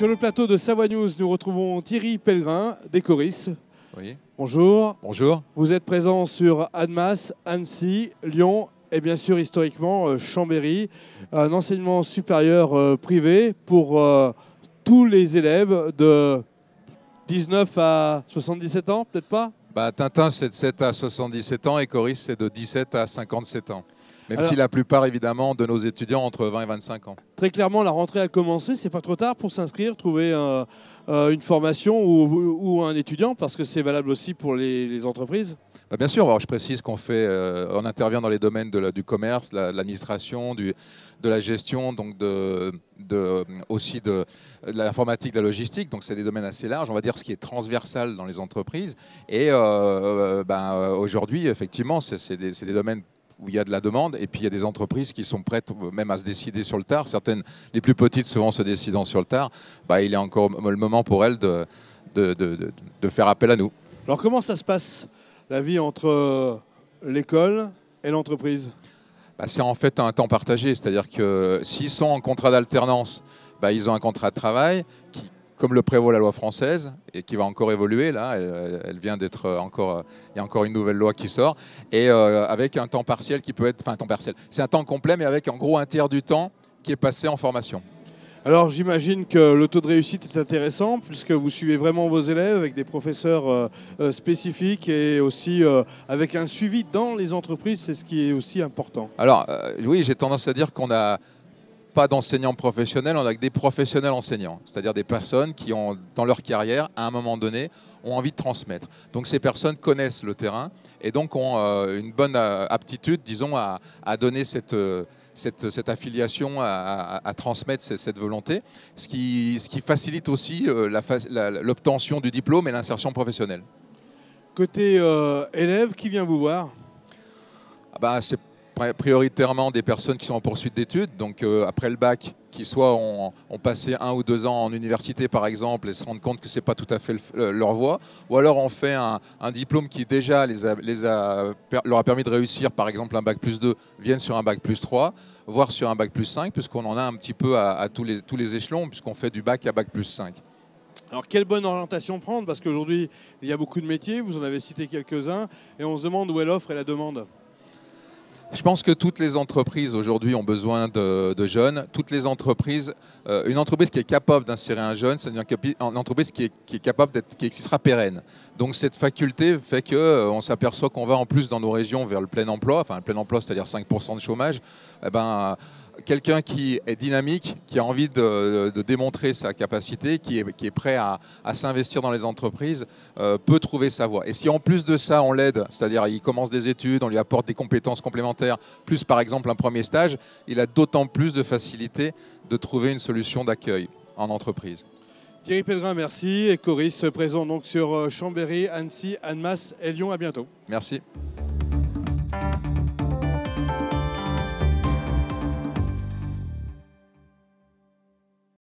Sur le plateau de Savoie News, nous retrouvons Thierry Pellegrin, d'Ecoris. Oui. Bonjour. Bonjour. Vous êtes présent sur Admas, Annecy, Lyon et bien sûr historiquement euh, Chambéry, un enseignement supérieur euh, privé pour euh, tous les élèves de 19 à 77 ans, peut-être pas bah, Tintin, c'est de 7 à 77 ans et Coris, c'est de 17 à 57 ans. Même si la plupart, évidemment, de nos étudiants entre 20 et 25 ans. Très clairement, la rentrée a commencé. C'est pas trop tard pour s'inscrire, trouver euh, euh, une formation ou, un étudiant, parce que c'est valable aussi pour les, entreprises. Bah, bien sûr. Alors, je précise qu'on fait, euh, on intervient dans les domaines du commerce, de l'administration, de la gestion, donc aussi de, l'informatique, de la logistique. Donc, c'est des domaines assez larges. On va dire ce qui est transversal dans les entreprises. Et ben, aujourd'hui, effectivement, c'est des domaines où il y a de la demande, et puis il y a des entreprises qui sont prêtes même à se décider sur le tard. Certaines, les plus petites, souvent se décidant sur le tard, bah, il est encore le moment pour elles de, de, de, faire appel à nous. Alors comment ça se passe, la vie entre euh, l'école et l'entreprise bah, C'est en fait un temps partagé, c'est-à-dire que s'ils sont en contrat d'alternance, bah, ils ont un contrat de travail qui, comme le prévoit la loi française, et qui va encore évoluer. Là, elle, vient d'être encore, il y a encore une nouvelle loi qui sort, et euh, avec un temps partiel qui peut être, enfin, un temps partiel. C'est un temps complet, mais avec en gros un tiers du temps qui est passé en formation. Alors j'imagine que le taux de réussite est intéressant puisque vous suivez vraiment vos élèves avec des professeurs euh, euh, spécifiques et aussi avec un suivi dans les entreprises, c'est ce qui est aussi important. Alors oui, j'ai tendance à dire qu'on a pas d'enseignants professionnels, on a que des professionnels enseignants, c'est-à-dire des personnes qui ont, dans leur carrière, à un moment donné, ont envie de transmettre. Donc ces personnes connaissent le terrain et donc ont euh, une bonne euh, aptitude, disons, à, donner euh, cette, cette, affiliation, à, transmettre cette, volonté, ce qui, ce qui, facilite aussi l'obtention du diplôme et l'insertion professionnelle. Côté élève, qui vient vous voir ah bah, prioritairement des personnes qui sont en poursuite d'études, donc euh, après le bac, qui soit ont, passé un ou deux ans en université par exemple et se rendent compte que ce n'est pas tout à fait leur voie, ou alors on fait un, diplôme qui déjà les leur a permis de réussir par exemple un bac plus 2, viennent sur un bac plus 3, voire sur un bac plus 5, puisqu'on en a un petit peu à, tous, les, tous les échelons, puisqu'on fait du bac à bac plus 5. Alors quelle bonne orientation prendre Parce qu'aujourd'hui, il y a beaucoup de métiers, vous en avez cité quelques-uns, et on se demande où est l'offre et la demande. Je pense que toutes les entreprises aujourd'hui ont besoin de, jeunes. Toutes les entreprises, euh, une entreprise qui est capable d'insérer un jeune, c'est une, entreprise qui, est, capable d'être, qui existera pérenne. Donc cette faculté fait que euh, on s'aperçoit qu'on va en plus dans nos régions vers le plein emploi, enfin le plein emploi, c'est-à-dire 5% de chômage. Eh ben, quelqu'un qui est dynamique, qui a envie de, démontrer sa capacité, qui est, prêt à, s'investir dans les entreprises, euh, peut trouver sa voie. Et si en plus de ça, on l'aide, c'est-à-dire il commence des études, on lui apporte des compétences complémentaires, plus par exemple un premier stage, il a d'autant plus de facilité de trouver une solution d'accueil en entreprise. Thierry Pellegrin, merci. Et Coris, présent donc sur euh, Chambéry, Annecy, Annemasse et Lyon. À bientôt. Merci.